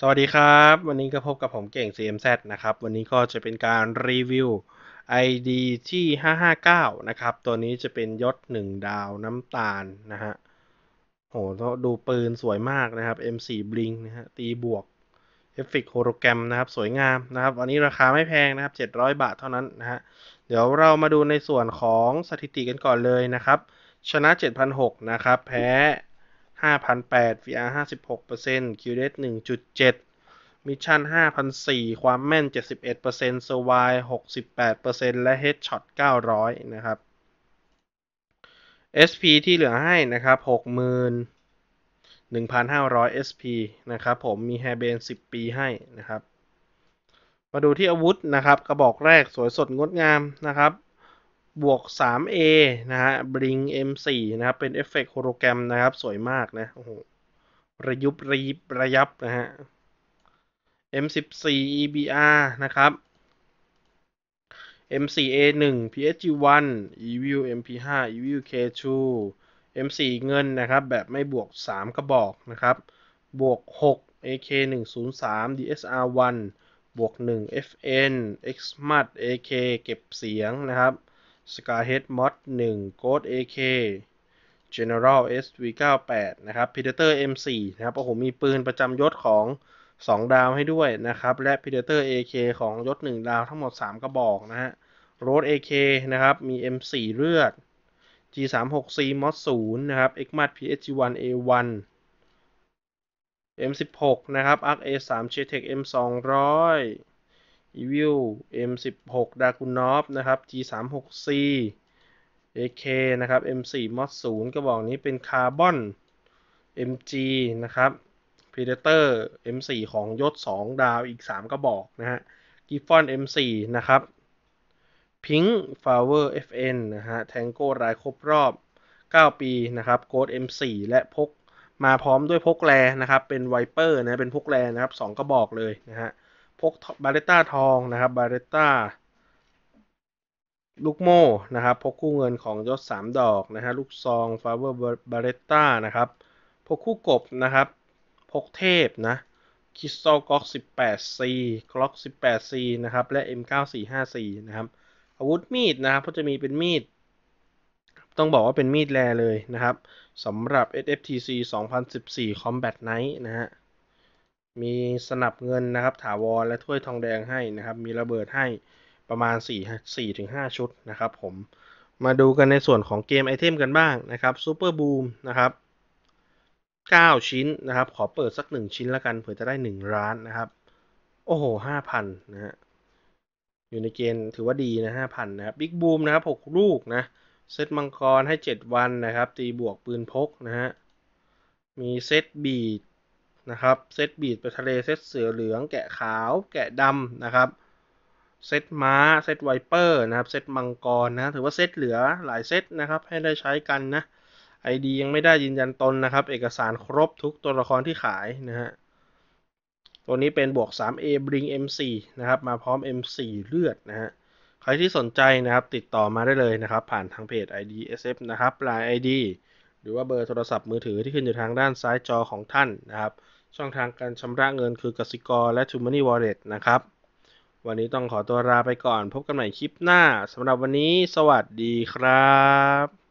สวัสดีครับ วันนี้ก็พบกับผมเก่ง CMZ นะครับ วันนี้ก็จะเป็นการรีวิว ID ที่ 559 นะครับ ตัวนี้จะเป็นยศ1ดาวน้ำตาล นะฮะโหดูปืนสวยมากนะครับ M4 b l i n k นะฮะตีบวกเอฟฟิกโฮโลแกรมนะครับ สวยงามนะครับวันนี้ราคาไม่แพงนะครับ 700 บาทเท่านั้นนะฮะเดี๋ยวเรามาดูในส่วนของสถิติกันก่อนเลยนะครับ ชนะ7,006นะครับแพ้5,008 VR 56% QDES 1.7 Mission 5,004ความแม่น 71% Survive 68%และ Headshot 900 นะครับ SP ที่เหลือให้นะครับ 60,000 1,500 SP นะครับผมมี h a i r b a n 10 ปีให้นะครับ มาดูที่อาวุธนะครับกระบอกแรกสวยสดงดงามนะครับบวก 3A นะฮะบริง g M4 นะครับเป็นเอฟเฟกโฮโลแกรม นะครับสวยมาก นะโอ้โหระยุบระยิบระยับนะฮะ M14 EBR นะครับ M4A1 PSG1 EVU MP5 EVU K2 M4 เงินนะครับ แบบไม่บวก 3กระบอกนะครับ บวก 6 AK103 DSR1 บวก 1 FN XMAT AK เก็บเสียงนะครับ Scarhead Mod 1 Ghost AK General SV98 นะครับ Predator M4 นะครับโอ้โหมีปืนประจำยศของ 2 ดาวให้ด้วยนะครับและ Predator AK ของยศ1ดาวทั้งหมด 3กระบอกนะฮะ Rode AK นะครับมี M4 เลือด G36C Mod 0นะครับ XMAT PSG1 A1 M16 นะครับ ARC A3 Chetec M200 Evil M16 d a k u n o v นะครับ G36C AK นะครับ M4 Mod 0กระบอกนี้เป็นคาร์บอน MG นะครับ Predator M4 ของยศ 2 ดาวอีก 3กระบอกนะฮะ g น i f f o n M4 นะครับ Pink Flower FN นะฮะ Tango รายครบรอบ 9 ปีนะครับ Gold M4 และพกมาพร้อมด้วยพกแรนะครับเป็น Viper นะเป็นพกแรนะครับ 2กระบอกเลยนะฮะพกบาเรต้าทองนะครับบาเรต้าลูกโม่นะครับพกคู่เงินของยศ3ดอกนะฮะลูกซองฟาเวอร์บาเรต้านะครับพกคู่กบนะครับ พกเทพนะคิสโซก็อก 18C กล็อก 18C นะครับ และ M9454 นะครับ อาวุธมีดนะครับ ก็จะมีเป็นมีด ต้องบอกว่าเป็นมีดแรเลยนะครับสำหรับ SFTC 2014 Combat Night นะฮะมีสนับเงินนะครับ ถาวรและถ้วยทองแดงให้นะครับ มีระเบิดให้ประมาณ4 4ถึง5ชุดนะครับ ผม มาดูกันในส่วนของเกมไอเทมกันบ้างนะครับซูเปอร์บูมนะครับ9ชิ้นนะครับ ขอเปิดสัก 1 ชิ้นละกัน เผื่อจะได้ 1 ร้านนะครับโอ้โห5,000นะฮะอยู่ในเกณฑ์ถือว่าดีนะ5,000นะครับบิ๊กบูมนะครับ6ลูกนะเซตมังกรให้ 7 วันนะครับตีบวกปืนพกนะฮะมีเซตบีดนะครับเซตบีดไปทะเลเซตเสือเหลืองแกะขาว แกะดำนะครับ เซตม้า เซตไวเปอร์นะครับเซตมังกรนะถือว่าเซตเหลือหลายเซตนะครับ ให้ได้ใช้กันนะไอดียังไม่ได้ยืนยันตนนะครับ เอกสารครบทุกตัวละครที่ขายนะฮะตัวนี้เป็นบวก 3A bring M4 นะครับ มาพร้อม M4 เลือดนะฮะใครที่สนใจนะครับ ติดต่อมาได้เลยนะครับ ผ่านทางเพจ ID SF นะครับลาย ID หรือว่าเบอร์โทรศัพท์มือถือที่ขึ้นอยู่ทางด้านซ้ายจอของท่านนะครับช่องทางการชำระเงินคือกสิกรและ t o m o n e y Wallet นะครับ วันนี้ต้องขอตัวลาไปก่อนพบกันใหม่คลิปหน้าสำหรับวันนี้สวัสดีครับ